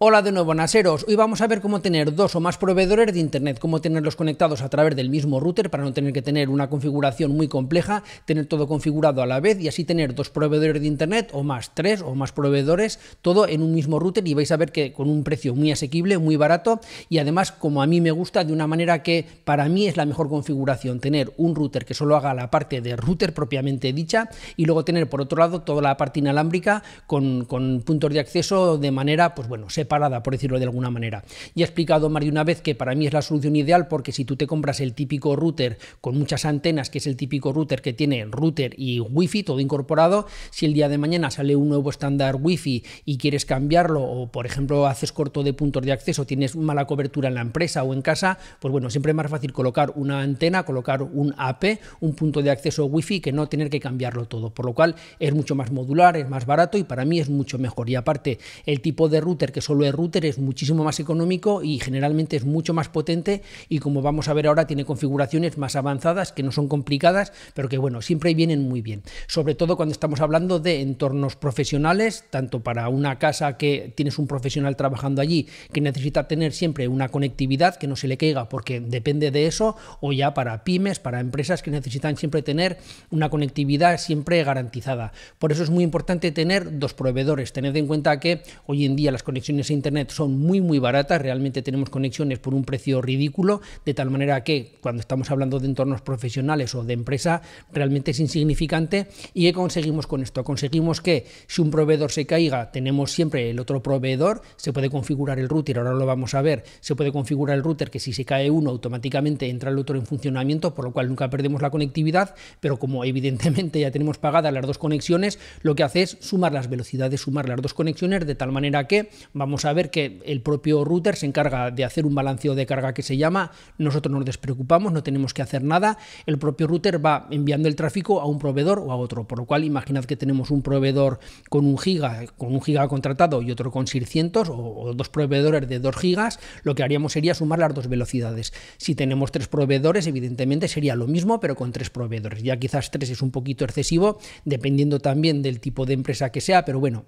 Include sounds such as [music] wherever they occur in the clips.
Hola de nuevo, Naseros. Hoy vamos a ver cómo tener dos o más proveedores de Internet, cómo tenerlos conectados a través del mismo router para no tener que tener una configuración muy compleja, tener todo configurado a la vez y así tener dos proveedores de Internet o más, tres o más proveedores, todo en un mismo router y vais a ver que con un precio muy asequible, muy barato y además como a mí me gusta de una manera que para mí es la mejor configuración, tener un router que solo haga la parte de router propiamente dicha y luego tener por otro lado toda la parte inalámbrica con, puntos de acceso de manera, pues bueno, sepa parada por decirlo de alguna manera. Y he explicado más de una vez que para mí es la solución ideal porque si tú te compras el típico router con muchas antenas, que es el típico router que tiene router y wifi, todo incorporado, si el día de mañana sale un nuevo estándar wifi y quieres cambiarlo o por ejemplo haces corto de puntos de acceso, tienes mala cobertura en la empresa o en casa, pues bueno, siempre es más fácil colocar una antena, colocar un AP, un punto de acceso wifi que no tener que cambiarlo todo, por lo cual es mucho más modular, es más barato y para mí es mucho mejor. Y aparte, el tipo de router que solo el Router es muchísimo más económico y generalmente es mucho más potente y como vamos a ver ahora tiene configuraciones más avanzadas que no son complicadas, pero que bueno, siempre vienen muy bien. Sobre todo cuando estamos hablando de entornos profesionales, tanto para una casa que tienes un profesional trabajando allí que necesita tener siempre una conectividad que no se le caiga porque depende de eso, o ya para pymes, para empresas que necesitan siempre tener una conectividad siempre garantizada. Por eso es muy importante tener dos proveedores. Tened en cuenta que hoy en día las conexiones Internet son muy, muy baratas. Realmente tenemos conexiones por un precio ridículo, de tal manera que cuando estamos hablando de entornos profesionales o de empresa, realmente es insignificante. ¿Y qué conseguimos con esto? Conseguimos que si un proveedor se caiga, tenemos siempre el otro proveedor, se puede configurar el router, ahora lo vamos a ver, se puede configurar el router que si se cae uno, automáticamente entra el otro en funcionamiento, por lo cual nunca perdemos la conectividad, pero como evidentemente ya tenemos pagadas las dos conexiones, lo que hace es sumar las velocidades, sumar las dos conexiones, de tal manera que vamos vamos a ver que el propio router se encarga de hacer un balanceo de carga que se llama, nosotros nos despreocupamos, no tenemos que hacer nada, el propio router va enviando el tráfico a un proveedor o a otro, por lo cual imaginad que tenemos un proveedor con un giga, con un giga contratado y otro con 600 o, o dos proveedores de 2 gigas, lo que haríamos sería sumar las dos velocidades. Si tenemos tres proveedores, evidentemente sería lo mismo, pero con tres proveedores. Ya quizás tres es un poquito excesivo, dependiendo también del tipo de empresa que sea, pero bueno,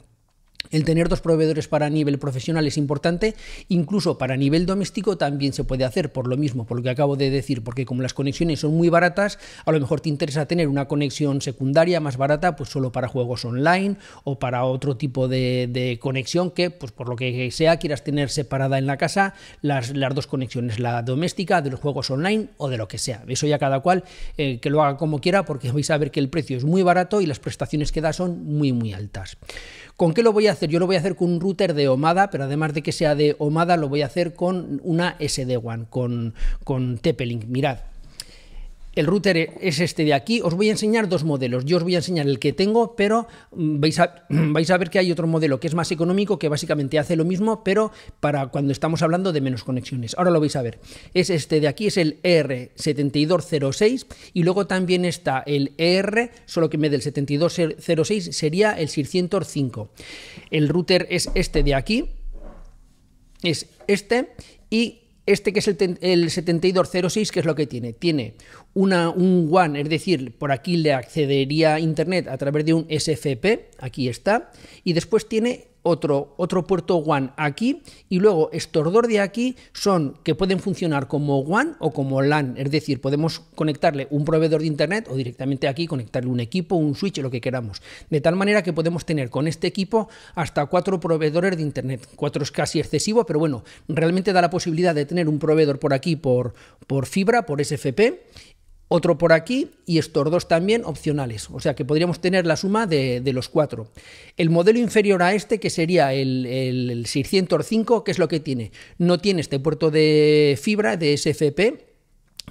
el tener dos proveedores para nivel profesional es importante, incluso para nivel doméstico también se puede hacer por lo mismo, por lo que acabo de decir, porque como las conexiones son muy baratas, a lo mejor te interesa tener una conexión secundaria más barata, pues solo para juegos online o para otro tipo de, conexión que, pues por lo que sea, quieras tener separada en la casa las, las, dos conexiones, la doméstica, de los juegos online o de lo que sea. Eso ya cada cual eh, que lo haga como quiera, porque vais a ver que el precio es muy barato y las prestaciones que da son muy, muy altas. ¿Con qué lo voy a yo lo voy a hacer con un router de Omada, pero además de que sea de Omada, lo voy a hacer con una sd wan con, con Mirad, el router es este de aquí. Os voy a enseñar dos modelos. Yo os voy a enseñar el que tengo, pero mm, [clears throat] vais a, ver que hay otro modelo que es más económico, que básicamente hace lo mismo, pero para cuando estamos hablando de menos conexiones. Ahora lo vais a ver. Es este de aquí, es el e R 7206 y luego también está el ER, solo que me vez del 7206 sería el 605. El router es este de aquí, es este y este que es el, el 7206, ¿qué es lo que tiene? Tiene una, un WAN, es decir, por aquí le accedería a Internet a través de un SFP, aquí está, y después tiene otro, otro puerto WAN aquí y luego estos de aquí son que pueden funcionar como WAN o como LAN, es decir, podemos conectarle un proveedor de internet o directamente aquí conectarle un equipo, un switch, lo que queramos, de tal manera que podemos tener con este equipo hasta cuatro proveedores de internet. Cuatro es casi excesivo, pero bueno, realmente da la posibilidad de tener un proveedor por aquí por, por fibra, por SFP otro por aquí y estos dos también opcionales. O sea que podríamos tener la suma de, los cuatro. El modelo inferior a este, que sería el, el 605, ¿qué es lo que tiene? No tiene este puerto de fibra de SFP,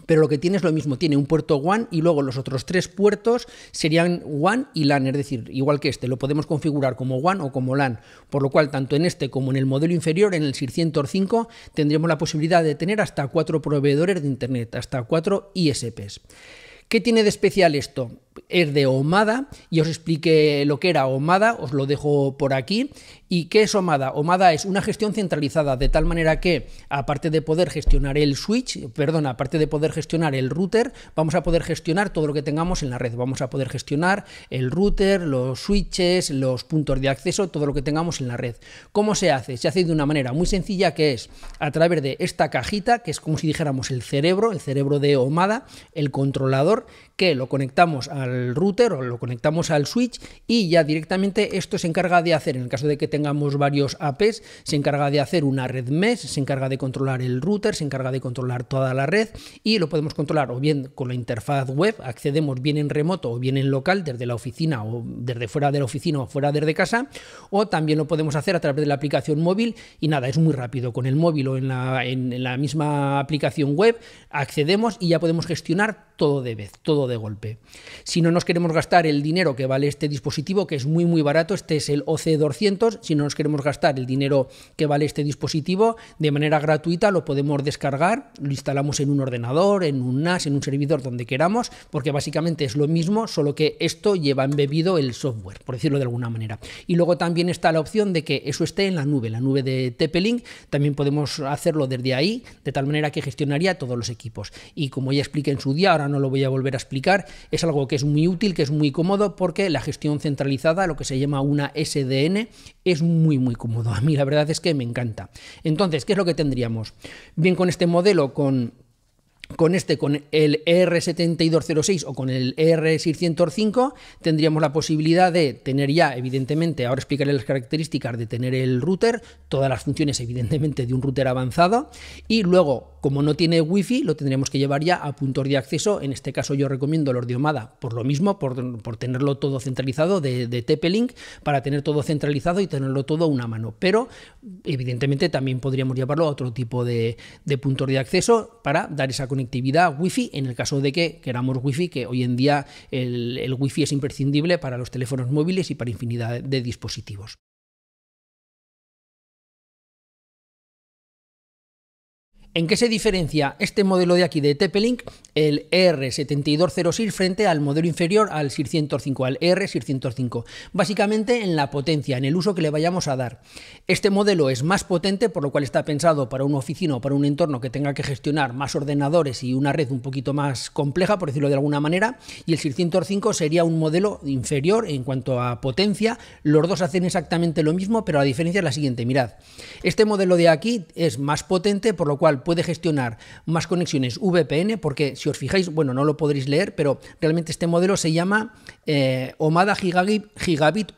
pero lo que tiene es lo mismo, tiene un puerto WAN y luego los otros tres puertos serían WAN y LAN, es decir, igual que este, lo podemos configurar como WAN o como LAN, por lo cual tanto en este como en el modelo inferior, en el 105, tendremos la posibilidad de tener hasta cuatro proveedores de Internet, hasta cuatro ISPs. ¿Qué tiene de especial esto? es de Omada y os expliqué lo que era Omada, os lo dejo por aquí. ¿Y qué es Omada? Omada es una gestión centralizada, de tal manera que, aparte de poder gestionar el switch, perdón, aparte de poder gestionar el router, vamos a poder gestionar todo lo que tengamos en la red. Vamos a poder gestionar el router, los switches, los puntos de acceso, todo lo que tengamos en la red. ¿Cómo se hace? Se hace de una manera muy sencilla que es a través de esta cajita, que es como si dijéramos el cerebro, el cerebro de Omada, el controlador, que lo conectamos al router o lo conectamos al switch y ya directamente esto se encarga de hacer, en el caso de que tengamos varios APs, se encarga de hacer una red mesh, se encarga de controlar el router, se encarga de controlar toda la red y lo podemos controlar o bien con la interfaz web, accedemos bien en remoto o bien en local desde la oficina o desde fuera de la oficina o fuera desde casa, o también lo podemos hacer a través de la aplicación móvil y nada, es muy rápido, con el móvil o en la, misma aplicación web accedemos y ya podemos gestionar todo de vez, todo de golpe. Si no nos queremos gastar el dinero que vale este dispositivo, que es muy muy barato, este es el OC200, si no nos queremos gastar el dinero que vale este dispositivo, de manera gratuita lo podemos descargar, lo instalamos en un ordenador, en un NAS, en un servidor, donde queramos, porque básicamente es lo mismo, solo que esto lleva embebido el software, por decirlo de alguna manera. Y luego también está la opción de que eso esté en la nube, la nube de tp también podemos hacerlo desde ahí, de tal manera que gestionaría todos los equipos. Y como ya expliqué en su día, ahora no lo voy a volver a explicar, es algo que es muy útil, que es muy cómodo, porque la gestión centralizada, lo que se llama una SDN, es muy, muy cómodo. A mí la verdad es que me encanta. Entonces, ¿qué es lo que tendríamos? Bien, con este modelo, con con este, con el e ER7206 o con el ER605, tendríamos la posibilidad de tener ya, evidentemente, ahora explicaré las características de tener el router, todas las funciones, evidentemente, de un router avanzado, y luego como no tiene wifi, lo tendríamos que llevar ya a puntos de acceso. En este caso yo recomiendo los de por lo mismo, por, tenerlo todo centralizado de, de TP-Link, para tener todo centralizado y tenerlo todo a una mano. Pero evidentemente también podríamos llevarlo a otro tipo de, punto puntos de acceso para dar esa conectividad wifi en el caso de que queramos wifi, que hoy en día el, el wifi es imprescindible para los teléfonos móviles y para infinidad de dispositivos. ¿En qué se diferencia este modelo de aquí de TP-Link, el e r 7206 frente al modelo inferior al SIR 105, al er 105 Básicamente en la potencia, en el uso que le vayamos a dar. Este modelo es más potente, por lo cual está pensado para una oficina o para un entorno que tenga que gestionar más ordenadores y una red un poquito más compleja, por decirlo de alguna manera, y el SIR 105 sería un modelo inferior en cuanto a potencia. Los dos hacen exactamente lo mismo, pero la diferencia es la siguiente, mirad. Este modelo de aquí es más potente, por lo cual puede gestionar más conexiones VPN, porque si os fijáis, bueno, no lo podréis leer, pero realmente este modelo se llama eh, Omada Gigabit,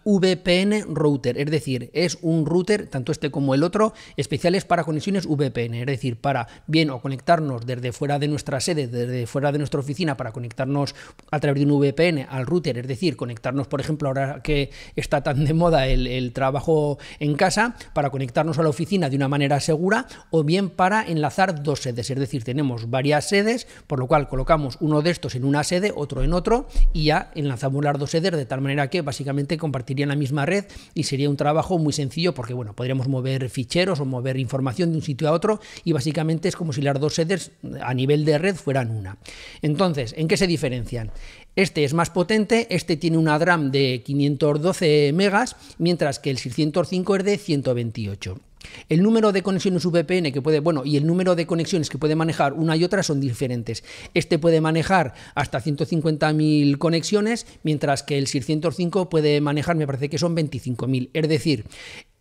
VPN Router, es decir, es un router, tanto este como el otro, especiales para conexiones VPN, es decir, para bien o conectarnos desde fuera de nuestra sede, desde fuera de nuestra oficina, para conectarnos a través de un VPN al router, es decir, conectarnos, por ejemplo, ahora que está tan de moda el, el trabajo en casa, para conectarnos a la oficina de una manera segura, o bien para enlazar dos sedes, es decir, tenemos varias sedes, por lo cual colocamos uno de estos en una sede, otro en otro, y ya enlazamos las dos sedes de tal manera que básicamente compartirían la misma red y sería un trabajo muy sencillo porque, bueno, podríamos mover ficheros o mover información de un sitio a otro y básicamente es como si las dos sedes a nivel de red fueran una. Entonces, ¿en qué se diferencian? Este es más potente, este tiene una DRAM de 512 megas, mientras que el 605 es de 128. El número de conexiones VPN que puede, bueno, y el número de conexiones que puede manejar una y otra son diferentes. Este puede manejar hasta 150.000 conexiones, mientras que el 105 puede manejar, me parece que son 25.000. Es decir,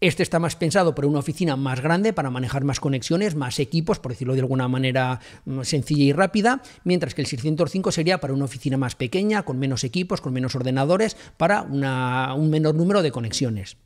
este está más pensado para una oficina más grande, para manejar más conexiones, más equipos, por decirlo de alguna manera mm, sencilla y rápida, mientras que el 105 sería para una oficina más pequeña, con menos equipos, con menos ordenadores, para un menor número de conexiones.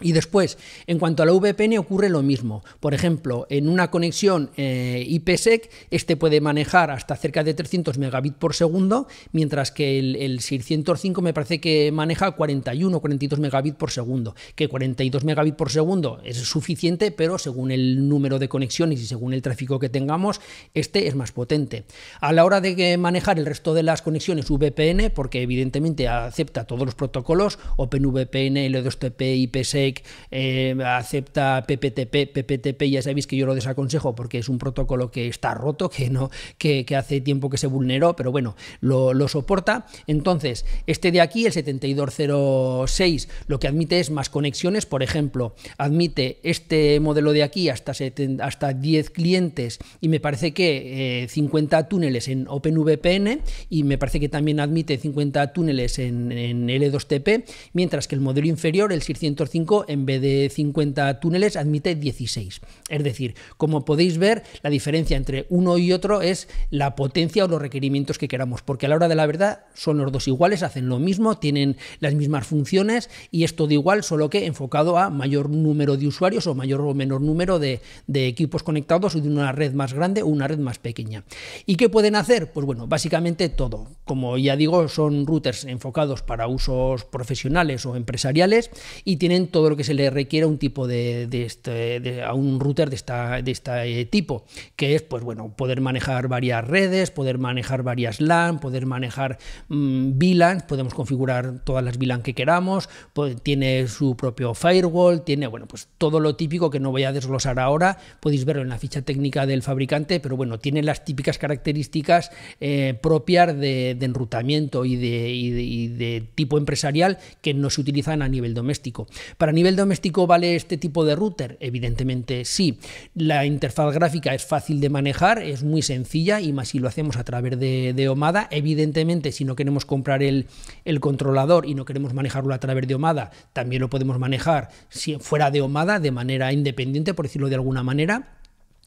Y después, en cuanto a la VPN ocurre lo mismo. Por ejemplo, en una conexión eh, IPsec, este puede manejar hasta cerca de 300 megabits por segundo, mientras que el, el 605 me parece que maneja 41 o 42 megabits por segundo. Que 42 megabits por segundo es suficiente, pero según el número de conexiones y según el tráfico que tengamos, este es más potente. A la hora de manejar el resto de las conexiones VPN, porque evidentemente acepta todos los protocolos, OpenVPN, L2TP, IPsec, eh, acepta PPTP, PPTP ya sabéis que yo lo desaconsejo porque es un protocolo que está roto, que, no, que, hace tiempo que se vulneró, pero bueno, lo, soporta. Entonces, este de aquí, el 7206, lo que admite es más conexiones, por ejemplo, admite este modelo de aquí hasta, hasta 10 clientes y me parece que 50 eh, túneles en OpenVPN y me parece que también admite 50 túneles en, en L2TP, mientras que el modelo inferior, el 605, en vez de 50 túneles admite 16. Es decir, como podéis ver, la diferencia entre uno y otro es la potencia o los requerimientos que queramos, porque a la hora de la verdad son los dos iguales, hacen lo mismo, tienen las mismas funciones y es todo igual, solo que enfocado a mayor número de usuarios o mayor o menor número de, de equipos conectados o de una red más grande o una red más pequeña. ¿Y qué pueden hacer? Pues bueno, básicamente todo. Como ya digo, son routers enfocados para usos profesionales o empresariales y tienen todo lo que se le requiere a un tipo este, de, a un router de, esta, de este tipo, que es pues bueno, poder manejar varias redes, poder manejar varias LAN, poder manejar mm, VLAN, podemos configurar todas las VLAN que queramos, pues, tiene su propio firewall, tiene bueno, pues todo lo típico que no voy a desglosar ahora, podéis verlo en la ficha técnica del fabricante, pero bueno, tiene las típicas características eh, propias de, enrutamiento y de, y de tipo empresarial que no se utilizan a nivel doméstico. Para a nivel doméstico vale este tipo de router? Evidentemente sí. La interfaz gráfica es fácil de manejar, es muy sencilla y más si lo hacemos a través de, Omada. Evidentemente, si no queremos comprar el, el, controlador y no queremos manejarlo a través de Omada, también lo podemos manejar si fuera de Omada de manera independiente, por decirlo de alguna manera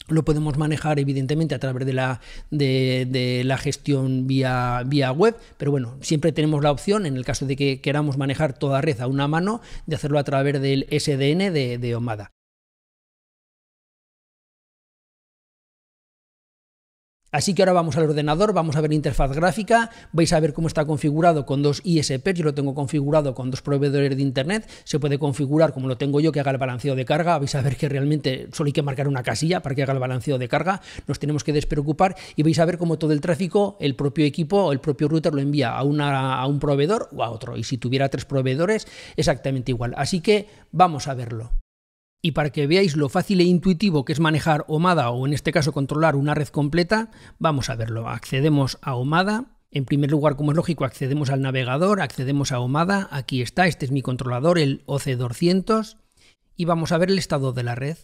lo podemos manejar evidentemente a través de la, de, la gestión vía, vía, web, pero bueno, siempre tenemos la opción, en el caso de que queramos manejar toda red a una mano, de hacerlo a través del SDN de Omada. Así que ahora vamos al ordenador, vamos a ver interfaz gráfica, vais a ver cómo está configurado con dos ISP, yo lo tengo configurado con dos proveedores de Internet, se puede configurar como lo tengo yo que haga el balanceo de carga, vais a ver que realmente solo hay que marcar una casilla para que haga el balanceo de carga, nos tenemos que despreocupar y vais a ver cómo todo el tráfico, el propio equipo o el propio router lo envía a, a un proveedor o a otro, y si tuviera tres proveedores, exactamente igual. Así que vamos a verlo. Y para que veáis lo fácil e intuitivo que es manejar Omada o en este caso controlar una red completa, vamos a verlo. Accedemos a Omada. En primer lugar, como es lógico, accedemos al navegador, accedemos a Omada. Aquí está, este es mi controlador, el OC200. Y vamos a ver el estado de la red.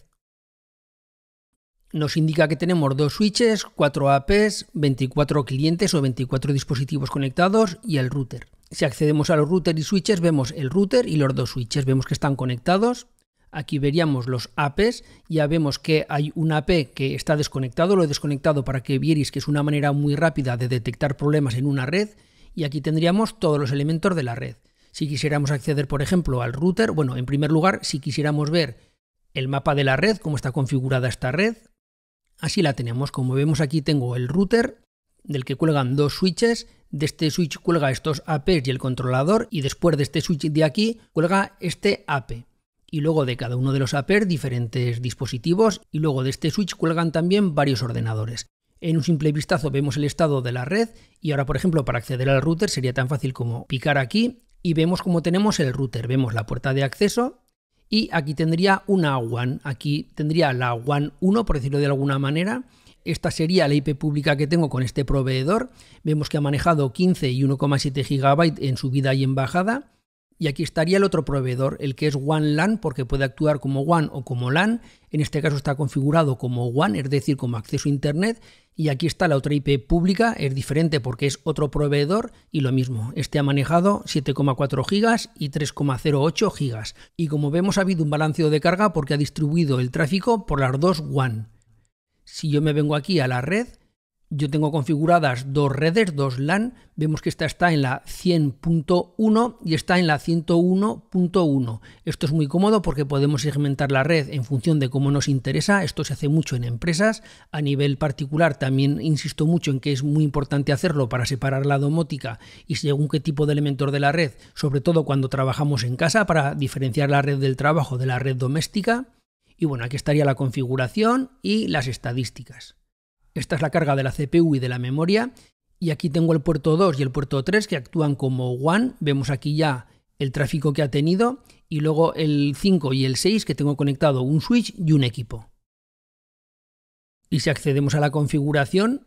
Nos indica que tenemos dos switches, cuatro APs, 24 clientes o 24 dispositivos conectados y el router. Si accedemos a los router y switches, vemos el router y los dos switches. Vemos que están conectados Aquí veríamos los APs, ya vemos que hay un AP que está desconectado, lo he desconectado para que vierais que es una manera muy rápida de detectar problemas en una red, y aquí tendríamos todos los elementos de la red. Si quisiéramos acceder, por ejemplo, al router, bueno, en primer lugar, si quisiéramos ver el mapa de la red, cómo está configurada esta red, así la tenemos. Como vemos aquí tengo el router, del que cuelgan dos switches, de este switch cuelga estos APs y el controlador, y después de este switch de aquí cuelga este AP y luego de cada uno de los APER diferentes dispositivos y luego de este switch cuelgan también varios ordenadores. En un simple vistazo vemos el estado de la red y ahora por ejemplo para acceder al router sería tan fácil como picar aquí y vemos cómo tenemos el router, vemos la puerta de acceso y aquí tendría una WAN, aquí tendría la WAN 1 por decirlo de alguna manera. Esta sería la IP pública que tengo con este proveedor. Vemos que ha manejado 15 y 1,7 GB en subida y en bajada y aquí estaría el otro proveedor, el que es OneLAN, porque puede actuar como One o como LAN. En este caso está configurado como One, es decir, como acceso a Internet. Y aquí está la otra IP pública, es diferente porque es otro proveedor y lo mismo. Este ha manejado 7,4 gigas y 3,08 gigas Y como vemos ha habido un balanceo de carga porque ha distribuido el tráfico por las dos One. Si yo me vengo aquí a la red, yo tengo configuradas dos redes, dos LAN, vemos que esta está en la 100.1 y está en la 101.1. Esto es muy cómodo porque podemos segmentar la red en función de cómo nos interesa, esto se hace mucho en empresas, a nivel particular también insisto mucho en que es muy importante hacerlo para separar la domótica y según qué tipo de elementos de la red, sobre todo cuando trabajamos en casa para diferenciar la red del trabajo de la red doméstica. Y bueno, aquí estaría la configuración y las estadísticas. Esta es la carga de la CPU y de la memoria. Y aquí tengo el puerto 2 y el puerto 3 que actúan como WAN. Vemos aquí ya el tráfico que ha tenido. Y luego el 5 y el 6 que tengo conectado un switch y un equipo. Y si accedemos a la configuración,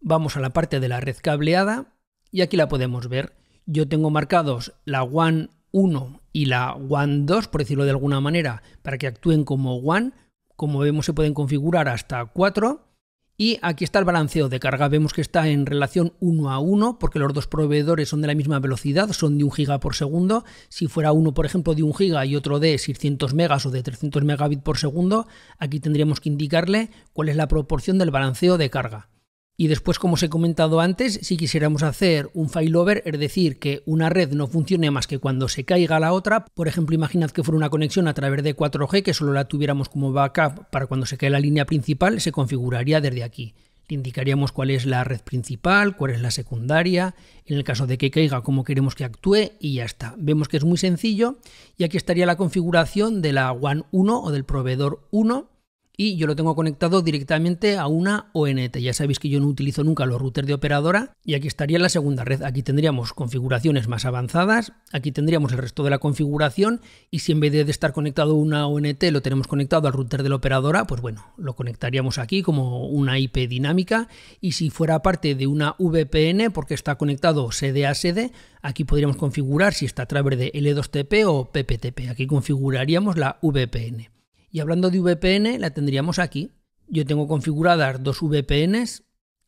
vamos a la parte de la red cableada y aquí la podemos ver. Yo tengo marcados la WAN 1 y la WAN 2, por decirlo de alguna manera, para que actúen como WAN. Como vemos se pueden configurar hasta 4 y aquí está el balanceo de carga. Vemos que está en relación 1 a 1 porque los dos proveedores son de la misma velocidad, son de 1 giga por segundo. Si fuera uno, por ejemplo, de 1 giga y otro de 600 megas o de 300 megabits por segundo, aquí tendríamos que indicarle cuál es la proporción del balanceo de carga. Y después, como os he comentado antes, si quisiéramos hacer un failover, es decir, que una red no funcione más que cuando se caiga la otra, por ejemplo, imaginad que fuera una conexión a través de 4G que solo la tuviéramos como backup para cuando se cae la línea principal, se configuraría desde aquí. Le indicaríamos cuál es la red principal, cuál es la secundaria, en el caso de que caiga, cómo queremos que actúe y ya está. Vemos que es muy sencillo y aquí estaría la configuración de la WAN 1 o del proveedor 1 y yo lo tengo conectado directamente a una ONT. Ya sabéis que yo no utilizo nunca los routers de operadora y aquí estaría la segunda red. Aquí tendríamos configuraciones más avanzadas, aquí tendríamos el resto de la configuración y si en vez de estar conectado a una ONT lo tenemos conectado al router de la operadora, pues bueno, lo conectaríamos aquí como una IP dinámica y si fuera parte de una VPN porque está conectado sede a sede, aquí podríamos configurar si está a través de L2TP o PPTP. Aquí configuraríamos la VPN. Y hablando de VPN, la tendríamos aquí. Yo tengo configuradas dos VPNs.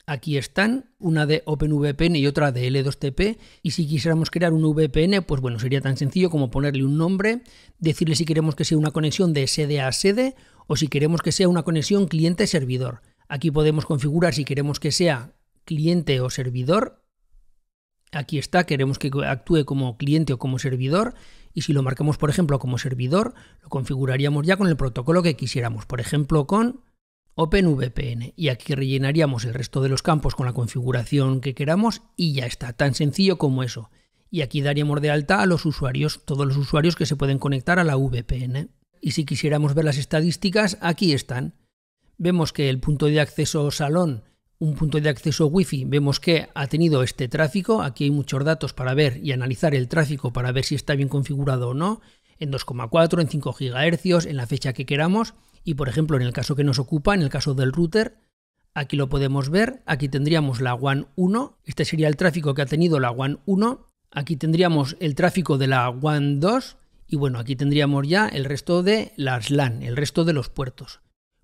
Aquí están, una de OpenVPN y otra de L2TP. Y si quisiéramos crear un VPN, pues bueno, sería tan sencillo como ponerle un nombre, decirle si queremos que sea una conexión de sede a sede o si queremos que sea una conexión cliente-servidor. Aquí podemos configurar si queremos que sea cliente o servidor. Aquí está, queremos que actúe como cliente o como servidor y si lo marcamos, por ejemplo, como servidor, lo configuraríamos ya con el protocolo que quisiéramos, por ejemplo, con OpenVPN. Y aquí rellenaríamos el resto de los campos con la configuración que queramos y ya está, tan sencillo como eso. Y aquí daríamos de alta a los usuarios, todos los usuarios que se pueden conectar a la VPN. Y si quisiéramos ver las estadísticas, aquí están. Vemos que el punto de acceso salón un punto de acceso wifi vemos que ha tenido este tráfico, aquí hay muchos datos para ver y analizar el tráfico para ver si está bien configurado o no, en 2,4, en 5 GHz, en la fecha que queramos y por ejemplo en el caso que nos ocupa, en el caso del router, aquí lo podemos ver, aquí tendríamos la WAN 1, este sería el tráfico que ha tenido la WAN 1, aquí tendríamos el tráfico de la WAN 2 y bueno, aquí tendríamos ya el resto de las LAN, el resto de los puertos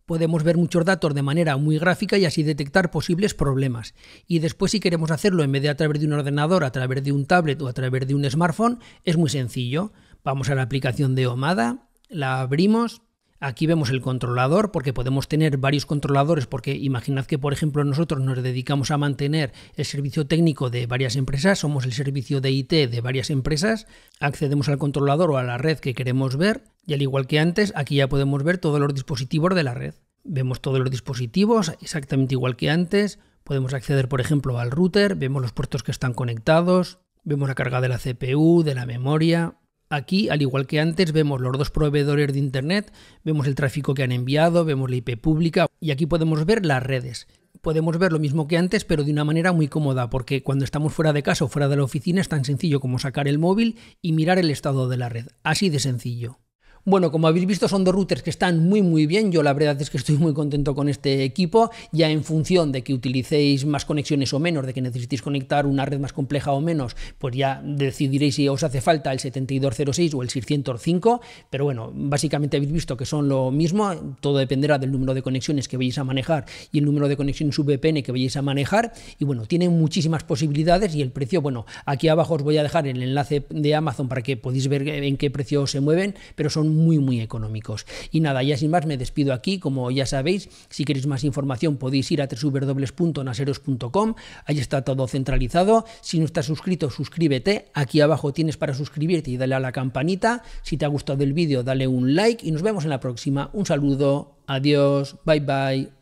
podemos ver muchos datos de manera muy gráfica y así detectar posibles problemas. Y después si queremos hacerlo en vez de a través de un ordenador, a través de un tablet o a través de un smartphone, es muy sencillo. Vamos a la aplicación de Omada, la abrimos Aquí vemos el controlador porque podemos tener varios controladores porque imaginad que por ejemplo nosotros nos dedicamos a mantener el servicio técnico de varias empresas, somos el servicio de IT de varias empresas, accedemos al controlador o a la red que queremos ver y al igual que antes aquí ya podemos ver todos los dispositivos de la red. Vemos todos los dispositivos exactamente igual que antes, podemos acceder por ejemplo al router, vemos los puertos que están conectados, vemos la carga de la CPU, de la memoria, Aquí, al igual que antes, vemos los dos proveedores de Internet, vemos el tráfico que han enviado, vemos la IP pública y aquí podemos ver las redes. Podemos ver lo mismo que antes, pero de una manera muy cómoda, porque cuando estamos fuera de casa o fuera de la oficina es tan sencillo como sacar el móvil y mirar el estado de la red. Así de sencillo. Bueno, como habéis visto, son dos routers que están muy muy bien. Yo la verdad es que estoy muy contento con este equipo. Ya en función de que utilicéis más conexiones o menos, de que necesitéis conectar una red más compleja o menos, pues ya decidiréis si os hace falta el 7206 o el 605. Pero bueno, básicamente habéis visto que son lo mismo. Todo dependerá del número de conexiones que vayáis a manejar y el número de conexiones VPN que vayáis a manejar. Y bueno, tienen muchísimas posibilidades y el precio, bueno, aquí abajo os voy a dejar el enlace de Amazon para que podáis ver en qué precio se mueven, pero son muy, muy económicos. Y nada, ya sin más me despido aquí. Como ya sabéis, si queréis más información podéis ir a www.naseros.com. Ahí está todo centralizado. Si no estás suscrito, suscríbete. Aquí abajo tienes para suscribirte y dale a la campanita. Si te ha gustado el vídeo, dale un like y nos vemos en la próxima. Un saludo. Adiós. Bye bye.